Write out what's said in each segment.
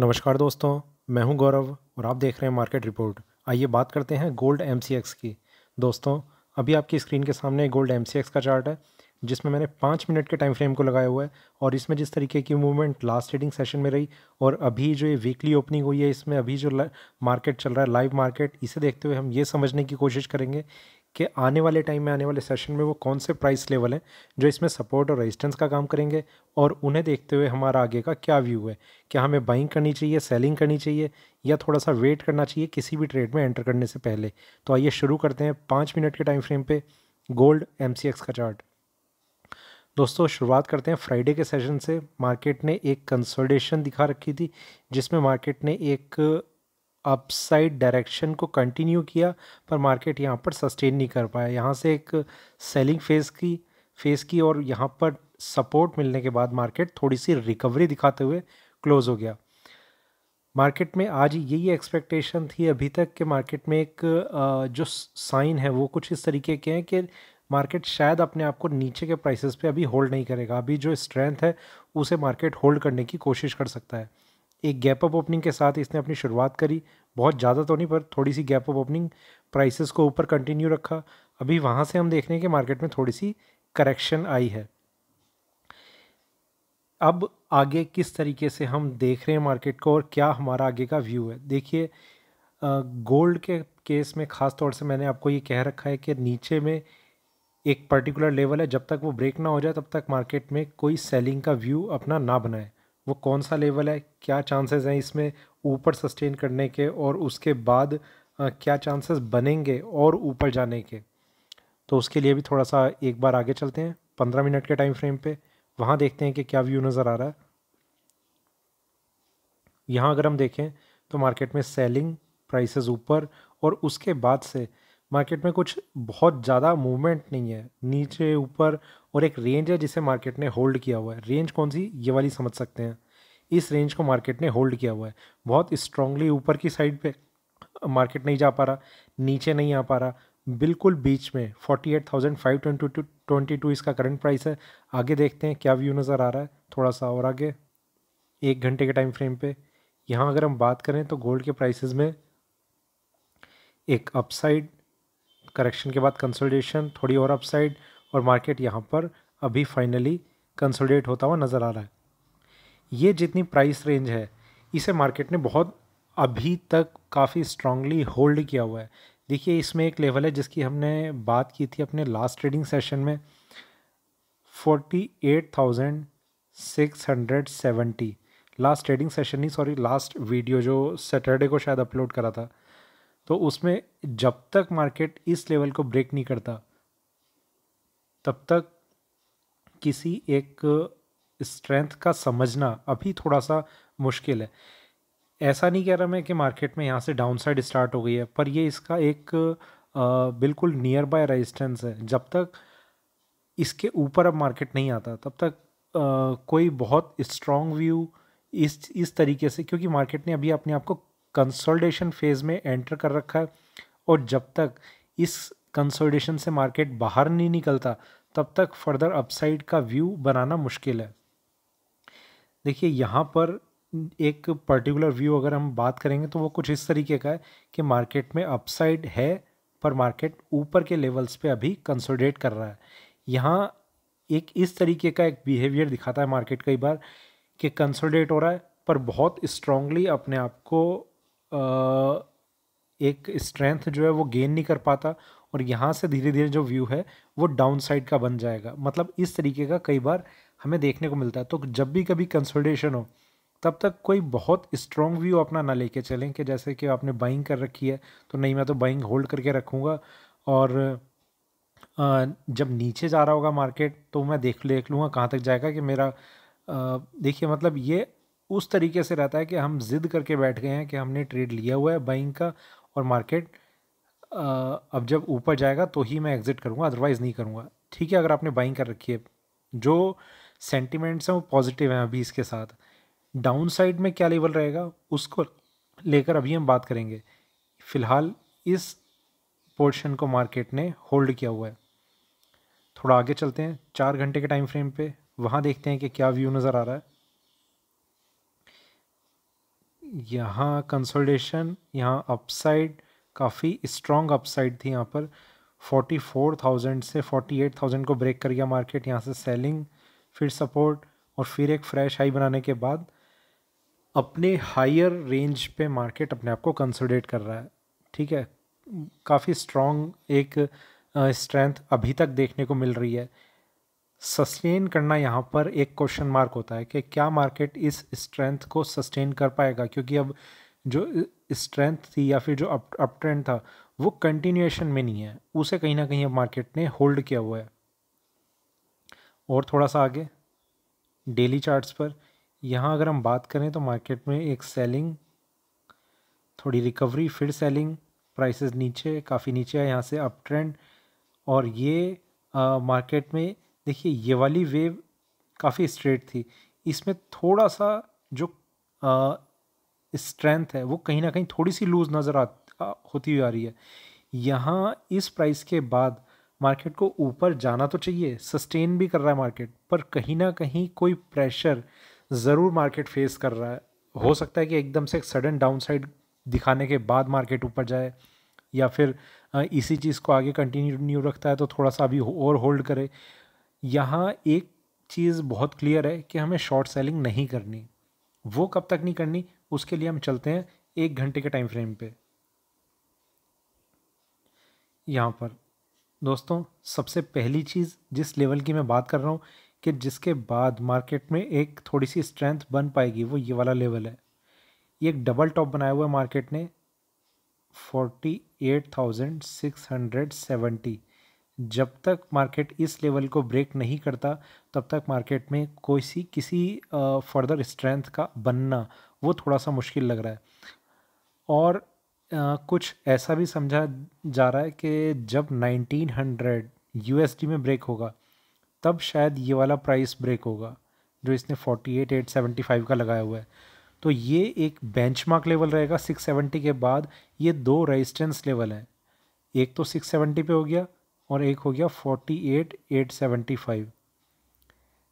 नमस्कार दोस्तों मैं हूं गौरव और आप देख रहे हैं मार्केट रिपोर्ट आइए बात करते हैं गोल्ड एम की दोस्तों अभी आपकी स्क्रीन के सामने गोल्ड एम का चार्ट है जिसमें मैंने पाँच मिनट के टाइम फ्रेम को लगाया हुआ है और इसमें जिस तरीके की मूवमेंट लास्ट ट्रेडिंग सेशन में रही और अभी जो ये वीकली ओपनिंग हुई है इसमें अभी जो मार्केट चल रहा है लाइव मार्केट इसे देखते हुए हम ये समझने की कोशिश करेंगे कि आने वाले टाइम में आने वाले सेशन में वो कौन से प्राइस लेवल हैं जो इसमें सपोर्ट और रेजिस्टेंस का काम करेंगे और उन्हें देखते हुए हमारा आगे का क्या व्यू है क्या हमें बाइंग करनी चाहिए सेलिंग करनी चाहिए या थोड़ा सा वेट करना चाहिए किसी भी ट्रेड में एंटर करने से पहले तो आइए शुरू करते हैं पाँच मिनट के टाइम फ्रेम पर गोल्ड एम का चार्ट दोस्तों शुरुआत करते हैं फ्राइडे के सेशन से मार्केट ने एक कंसोलिडेशन दिखा रखी थी जिसमें मार्केट ने एक अपसाइड डायरेक्शन को कंटिन्यू किया पर मार्केट यहाँ पर सस्टेन नहीं कर पाया यहाँ से एक सेलिंग फेज़ की फेज़ की और यहाँ पर सपोर्ट मिलने के बाद मार्केट थोड़ी सी रिकवरी दिखाते हुए क्लोज़ हो गया मार्केट में आज यही एक्सपेक्टेशन थी अभी तक कि मार्केट में एक जो साइन है वो कुछ इस तरीके के हैं कि मार्केट शायद अपने आप को नीचे के प्राइसेस पे अभी होल्ड नहीं करेगा अभी जो स्ट्रेंथ है उसे मार्केट होल्ड करने की कोशिश कर सकता है एक गैप अप ओपनिंग के साथ इसने अपनी शुरुआत करी बहुत ज़्यादा तो नहीं पर थोड़ी सी गैप अप ओपनिंग प्राइसेस को ऊपर कंटिन्यू रखा अभी वहाँ से हम देख रहे हैं कि मार्केट में थोड़ी सी करेक्शन आई है अब आगे किस तरीके से हम देख रहे हैं मार्केट को और क्या हमारा आगे का व्यू है देखिए गोल्ड के केस में ख़ास तौर से मैंने आपको ये कह रखा है कि नीचे में एक पर्टिकुलर लेवल है जब तक वो ब्रेक ना हो जाए तब तक मार्केट में कोई सेलिंग का व्यू अपना ना बनाए वो कौन सा लेवल है क्या चांसेस हैं इसमें ऊपर सस्टेन करने के और उसके बाद क्या चांसेस बनेंगे और ऊपर जाने के तो उसके लिए भी थोड़ा सा एक बार आगे चलते हैं पंद्रह मिनट के टाइम फ्रेम पे वहाँ देखते हैं कि क्या व्यू नज़र आ रहा है यहाँ अगर हम देखें तो मार्केट में सेलिंग प्राइसेस ऊपर और उसके बाद से मार्केट में कुछ बहुत ज़्यादा मूवमेंट नहीं है नीचे ऊपर और एक रेंज है जिसे मार्केट ने होल्ड किया हुआ है रेंज कौन सी ये वाली समझ सकते हैं इस रेंज को मार्केट ने होल्ड किया हुआ है बहुत स्ट्रांगली ऊपर की साइड पे मार्केट नहीं जा पा रहा नीचे नहीं आ पा रहा बिल्कुल बीच में forty eight thousand five twenty two twenty two इसका करंट प्राइस है आगे देखते हैं क्या व्यू नज़र आ रहा है थोड़ा सा और आगे एक घंटे के टाइम फ्रेम पे यहाँ अगर हम बात करें तो गोल्ड के प्राइसेस में एक अपसाइड करेक्शन के बाद कंसोलिडेशन थोड़ी और अपसाइड और मार्केट यहाँ पर अभी फाइनली कंसोलिडेट होता हुआ नज़र आ रहा है ये जितनी प्राइस रेंज है इसे मार्केट ने बहुत अभी तक काफ़ी स्ट्रांगली होल्ड किया हुआ है देखिए इसमें एक लेवल है जिसकी हमने बात की थी अपने लास्ट ट्रेडिंग सेशन में forty eight thousand six hundred seventy last trading session नहीं सॉरी लास्ट वीडियो जो सैटरडे को शायद अपलोड करा था तो उसमें जब तक मार्केट इस लेवल को ब्रेक नहीं करता तब तक किसी एक स्ट्रेंथ का समझना अभी थोड़ा सा मुश्किल है ऐसा नहीं कह रहा मैं कि मार्केट में यहाँ से डाउन साइड स्टार्ट हो गई है पर ये इसका एक आ, बिल्कुल नियर बाय रेजिस्टेंस है जब तक इसके ऊपर अब मार्केट नहीं आता तब तक आ, कोई बहुत स्ट्रॉन्ग व्यू इस इस तरीके से क्योंकि मार्केट ने अभी अपने आप को कंसोलिडेशन फेज़ में एंटर कर रखा है और जब तक इस कंसोलिडेशन से मार्केट बाहर नहीं निकलता तब तक फर्दर अपसाइड का व्यू बनाना मुश्किल है देखिए यहाँ पर एक पर्टिकुलर व्यू अगर हम बात करेंगे तो वो कुछ इस तरीके का है कि मार्केट में अपसाइड है पर मार्केट ऊपर के लेवल्स पे अभी कंसोलिडेट कर रहा है यहाँ एक इस तरीके का एक बिहेवियर दिखाता है मार्केट कई बार कि कंसोलिडेट हो रहा है पर बहुत स्ट्रांगली अपने आप को एक स्ट्रेंथ जो है वो गेन नहीं कर पाता और यहाँ से धीरे धीरे जो व्यू है वो डाउन साइड का बन जाएगा मतलब इस तरीके का कई बार हमें देखने को मिलता है तो जब भी कभी कंसोलिडेशन हो तब तक कोई बहुत स्ट्रॉन्ग व्यू अपना ना लेके चलें कि जैसे कि आपने बाइंग कर रखी है तो नहीं मैं तो बाइंग होल्ड करके रखूँगा और जब नीचे जा रहा होगा मार्केट तो मैं देख देख लूँगा कहाँ तक जाएगा कि मेरा देखिए मतलब ये उस तरीके से रहता है कि हम ज़िद करके बैठ गए हैं कि हमने ट्रेड लिया हुआ है बाइंग का और मार्केट अब जब ऊपर जाएगा तो ही मैं एग्ज़िट करूँगा अदरवाइज़ नहीं करूँगा ठीक है अगर आपने बाइंग कर रखी है जो सेंटिमेंट्स हैं वो पॉजिटिव हैं अभी इसके साथ डाउन साइड में क्या लेवल रहेगा उसको लेकर अभी हम बात करेंगे फ़िलहाल इस पोर्शन को मार्केट ने होल्ड किया हुआ है थोड़ा आगे चलते हैं चार घंटे के टाइम फ्रेम पे वहाँ देखते हैं कि क्या व्यू नज़र आ रहा है यहाँ कंसोलिडेशन यहाँ अपसाइड काफ़ी स्ट्रॉन्ग अपसाइड थी यहाँ पर 44,000 से 48,000 को ब्रेक कर गया मार्केट यहाँ से सेलिंग फिर सपोर्ट और फिर एक फ्रेश हाई बनाने के बाद अपने हायर रेंज पे मार्केट अपने आप को कंसोलिडेट कर रहा है ठीक है काफ़ी स्ट्रॉन्ग एक स्ट्रेंथ अभी तक देखने को मिल रही है सस्टेन करना यहाँ पर एक क्वेश्चन मार्क होता है कि क्या मार्केट इस स्ट्रेंथ को सस्टेन कर पाएगा क्योंकि अब जो स्ट्रेंथ थी या फिर जो अप अप ट्रेंड था वो कंटिन्यूएशन में नहीं है उसे कहीं ना कहीं अब मार्केट ने होल्ड किया हुआ है और थोड़ा सा आगे डेली चार्ट्स पर यहाँ अगर हम बात करें तो मार्केट में एक सेलिंग थोड़ी रिकवरी फिर सेलिंग प्राइसेस नीचे काफ़ी नीचे है यहाँ से अप ट्रेंड और ये आ, मार्केट में देखिए ये वाली वेव काफ़ी स्ट्रेट थी इसमें थोड़ा सा जो स्ट्रेंथ है वो कहीं ना कहीं थोड़ी सी लूज़ नज़र आ, होती हुई आ रही है यहाँ इस प्राइस के बाद मार्केट को ऊपर जाना तो चाहिए सस्टेन भी कर रहा है मार्केट पर कहीं ना कहीं कोई प्रेशर ज़रूर मार्केट फेस कर रहा है हो सकता है कि एकदम से एक सडन डाउनसाइड दिखाने के बाद मार्केट ऊपर जाए या फिर इसी चीज़ को आगे कंटिन्यू रखता है तो थोड़ा सा अभी और होल्ड करे यहाँ एक चीज़ बहुत क्लियर है कि हमें शॉर्ट सेलिंग नहीं करनी वो कब तक नहीं करनी उसके लिए हम चलते हैं एक घंटे के टाइम फ्रेम पे यहाँ पर दोस्तों सबसे पहली चीज़ जिस लेवल की मैं बात कर रहा हूँ कि जिसके बाद मार्केट में एक थोड़ी सी स्ट्रेंथ बन पाएगी वो ये वाला लेवल है ये एक डबल टॉप बनाया हुआ है मार्केट ने forty eight thousand six hundred seventy जब तक मार्केट इस लेवल को ब्रेक नहीं करता तब तक मार्केट में कोई सी किसी फर्दर स्ट्रेंथ का बनना वो थोड़ा सा मुश्किल लग रहा है और आ, कुछ ऐसा भी समझा जा रहा है कि जब 1900 यूएसडी में ब्रेक होगा तब शायद ये वाला प्राइस ब्रेक होगा जो इसने 48,875 का लगाया हुआ है तो ये एक बेंचमार्क लेवल रहेगा 670 के बाद ये दो रेजिस्टेंस लेवल हैं एक तो 670 पे हो गया और एक हो गया forty eight eight seventy five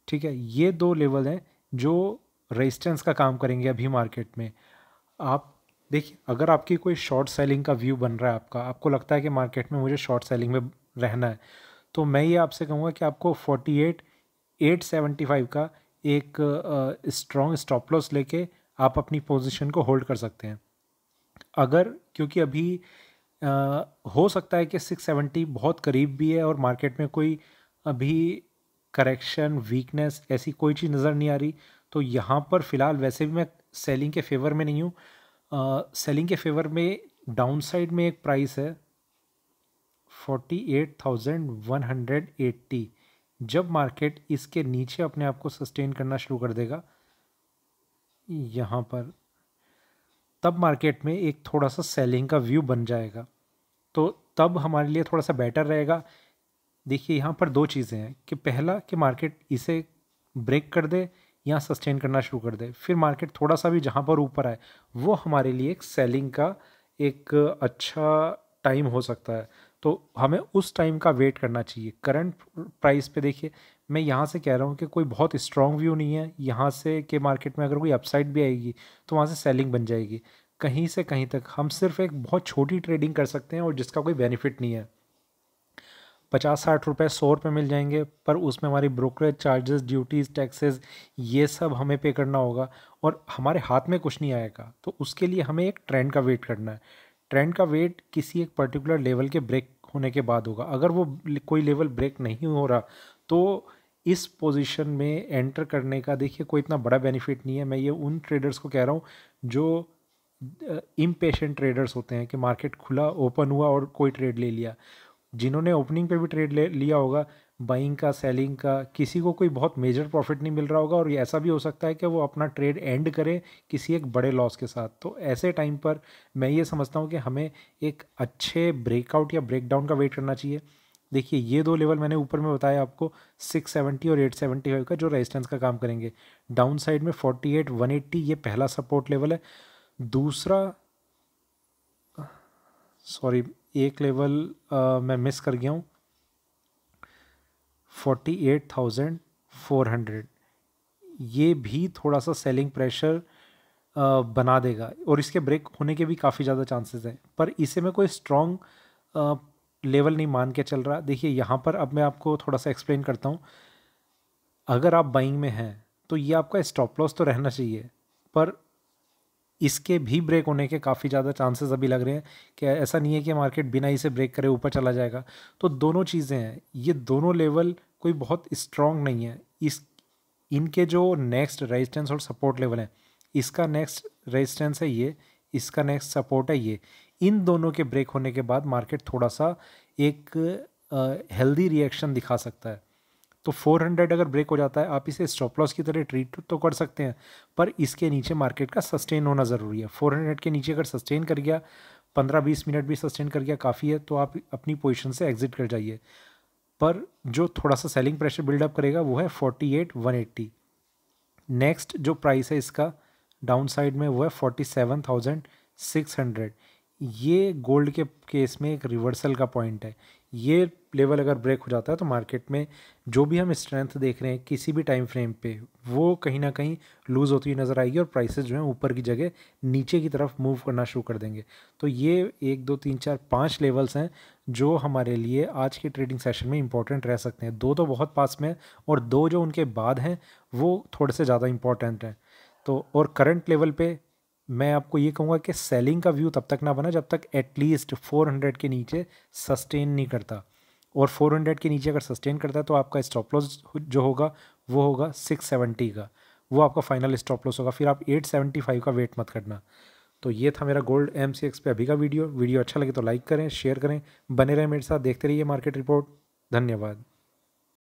ठीक है ये दो लेवल हैं जो रेजिस्टेंस का काम करेंगे अभी मार्केट में आप देखिए अगर आपकी कोई शॉर्ट सेलिंग का व्यू बन रहा है आपका आपको लगता है कि मार्केट में मुझे शॉर्ट सेलिंग में रहना है तो मैं ये आपसे कहूँगा कि आपको forty eight eight seventy five का एक स्ट्रॉन्ग स्टॉप लॉस लेके आप अपनी पोजीशन को होल्ड कर सकते हैं अगर क्योंकि अभी हो सकता है कि 670 बहुत करीब भी है और मार्केट में कोई अभी करेक्शन वीकनेस ऐसी कोई चीज़ नज़र नहीं आ रही तो यहाँ पर फ़िलहाल वैसे भी मैं सेलिंग के फेवर में नहीं हूँ सेलिंग के फेवर में डाउन साइड में एक प्राइस है forty eight thousand one hundred eighty जब मार्केट इसके नीचे अपने आप को सस्टेन करना शुरू कर देगा यहाँ पर तब मार्केट में एक थोड़ा सा सेलिंग का व्यू बन जाएगा तो तब हमारे लिए थोड़ा सा बेटर रहेगा देखिए यहाँ पर दो चीज़ें हैं कि पहला कि मार्केट इसे ब्रेक कर दे या सस्टेन करना शुरू कर दे फिर मार्केट थोड़ा सा भी जहाँ पर ऊपर आए वो हमारे लिए एक सेलिंग का एक अच्छा टाइम हो सकता है तो हमें उस टाइम का वेट करना चाहिए करंट प्राइस पे देखिए मैं यहाँ से कह रहा हूँ कि कोई बहुत स्ट्रॉन्ग व्यू नहीं है यहाँ से के मार्केट में अगर कोई अपसाइड भी आएगी तो वहाँ से सेलिंग बन जाएगी कहीं से कहीं तक हम सिर्फ एक बहुत छोटी ट्रेडिंग कर सकते हैं और जिसका कोई बेनिफिट नहीं है पचास साठ रुपये सौ रुपये मिल जाएंगे पर उसमें हमारी ब्रोकरेज चार्जेस ड्यूटीज़ टैक्सेस ये सब हमें पे करना होगा और हमारे हाथ में कुछ नहीं आएगा तो उसके लिए हमें एक ट्रेंड का वेट करना है ट्रेंड का वेट किसी एक पर्टिकुलर लेवल के ब्रेक होने के बाद होगा अगर वो कोई लेवल ब्रेक नहीं हो रहा तो इस पोजीशन में एंटर करने का देखिए कोई इतना बड़ा बेनिफिट नहीं है मैं ये उन ट्रेडर्स को कह रहा हूँ जो इम्पेशेंट ट्रेडर्स होते हैं कि मार्केट खुला ओपन हुआ और कोई ट्रेड ले लिया जिन्होंने ओपनिंग पे भी ट्रेड ले लिया होगा बाइंग का सेलिंग का किसी को कोई बहुत मेजर प्रॉफिट नहीं मिल रहा होगा और ऐसा भी हो सकता है कि वो अपना ट्रेड एंड करें किसी एक बड़े लॉस के साथ तो ऐसे टाइम पर मैं ये समझता हूँ कि हमें एक अच्छे ब्रेकआउट या ब्रेकडाउन का वेट करना चाहिए देखिए ये दो लेवल मैंने ऊपर में बताया आपको 670 और 875 का जो रेजिस्टेंस का काम करेंगे डाउन साइड में 48 180 ये पहला सपोर्ट लेवल है दूसरा सॉरी एक लेवल आ, मैं मिस कर गया हूँ forty eight thousand four hundred ये भी थोड़ा सा सेलिंग प्रेशर आ, बना देगा और इसके ब्रेक होने के भी काफ़ी ज़्यादा चांसेस हैं पर इसे मैं कोई स्ट्रॉन्ग लेवल नहीं मान के चल रहा देखिए यहाँ पर अब मैं आपको थोड़ा सा एक्सप्लेन करता हूँ अगर आप बाइंग में हैं तो ये आपका स्टॉप लॉस तो रहना चाहिए पर इसके भी ब्रेक होने के काफ़ी ज़्यादा चांसेस अभी लग रहे हैं कि ऐसा नहीं है कि मार्केट बिना इसे ब्रेक करे ऊपर चला जाएगा तो दोनों चीज़ें हैं ये दोनों लेवल कोई बहुत स्ट्रॉन्ग नहीं है इस इनके जो नेक्स्ट रेजिस्टेंस और सपोर्ट लेवल हैं इसका नेक्स्ट रेजिस्टेंस है ये इसका नेक्स्ट सपोर्ट है ये इन दोनों के ब्रेक होने के बाद मार्केट थोड़ा सा एक हेल्दी रिएक्शन दिखा सकता है तो 400 अगर ब्रेक हो जाता है आप इसे स्टॉप लॉस की तरह ट्रीट तो कर सकते हैं पर इसके नीचे मार्केट का सस्टेन होना ज़रूरी है 400 के नीचे अगर सस्टेन कर गया 15-20 मिनट भी सस्टेन कर गया काफ़ी है तो आप अपनी पोजीशन से एग्जिट कर जाइए पर जो थोड़ा सा सेलिंग प्रेशर बिल्डअप करेगा वो है 48 180 नेक्स्ट जो प्राइस है इसका डाउन साइड में वो है फोर्टी ये गोल्ड के केस में एक रिवर्सल का पॉइंट है ये लेवल अगर ब्रेक हो जाता है तो मार्केट में जो भी हम स्ट्रेंथ देख रहे हैं किसी भी टाइम फ्रेम पे वो कहीं ना कहीं लूज़ होती हुई नज़र आएगी और प्राइसेस जो हैं ऊपर की जगह नीचे की तरफ मूव करना शुरू कर देंगे तो ये एक दो तीन चार पाँच लेवल्स हैं जो हमारे लिए आज के ट्रेडिंग सेशन में इंपॉर्टेंट रह सकते हैं दो तो बहुत पास में हैं और दो जो उनके बाद हैं वो थोड़े से ज़्यादा इंपॉर्टेंट हैं तो और करंट लेवल पे मैं आपको ये कहूँगा कि सेलिंग का व्यू तब तक ना बना जब तक एटलीस्ट 400 के नीचे सस्टेन नहीं करता और 400 के नीचे अगर सस्टेन करता है तो आपका स्टॉप लॉस जो होगा वो होगा 670 का वो आपका फाइनल स्टॉप लॉस होगा फिर आप 875 का वेट मत करना तो ये था मेरा गोल्ड एम सी एक्स पे अभी का वीडियो वीडियो अच्छा लगे तो लाइक करें शेयर करें बने रहें मेरे साथ देखते रहिए मार्केट रिपोर्ट धन्यवाद